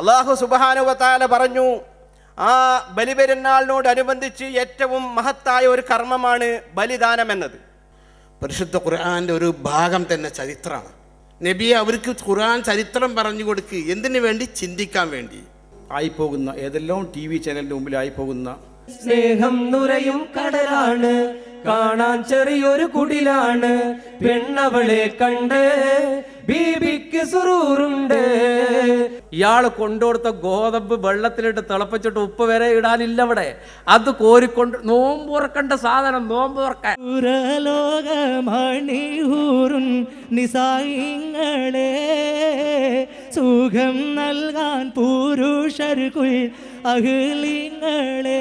അള്ളാഹു സുബാനുവത്താല പറഞ്ഞു ആ ബലിപെരുന്നാളിനോടനുബന്ധിച്ച് ഏറ്റവും മഹത്തായ ഒരു കർമ്മമാണ് ബലിദാനം എന്നത് പരിശുദ്ധ ഖുർആാൻ്റെ ഒരു ഭാഗം തന്നെ ചരിത്രമാണ് നബിയെ അവർക്ക് ഖുർആൻ ചരിത്രം പറഞ്ഞു കൊടുക്ക് എന്തിനു വേണ്ടി ചിന്തിക്കാൻ വേണ്ടി ആയിപ്പോകുന്ന ഏതെല്ലാം ടി വി ചാനലിന്റെ ആയി പോകുന്ന സ്നേഹം നുരയും കടലാണ് കാണാൻ ചെറിയൊരു കുടിലാണ് പെണ്ണവളെ കണ്ട് ബീബിക്ക് സുറൂറുണ്ട് ഇയാൾ കൊണ്ടുകൊടുത്ത ഗോതമ്പ് വെള്ളത്തിലിട്ട് തിളപ്പിച്ചിട്ട് ഉപ്പ് വരെ ഇടാനില്ല അവിടെ അത് കോരിക്കൊണ്ട് നോമ്പുറക്കേണ്ട സാധനം നോമ്പുറക്കാൻ മണിയൂറും നിസായിങ്ങളെ സുഖം നൽകാൻ പുരുഷർക്കുൾ അഹിളിങ്ങളെ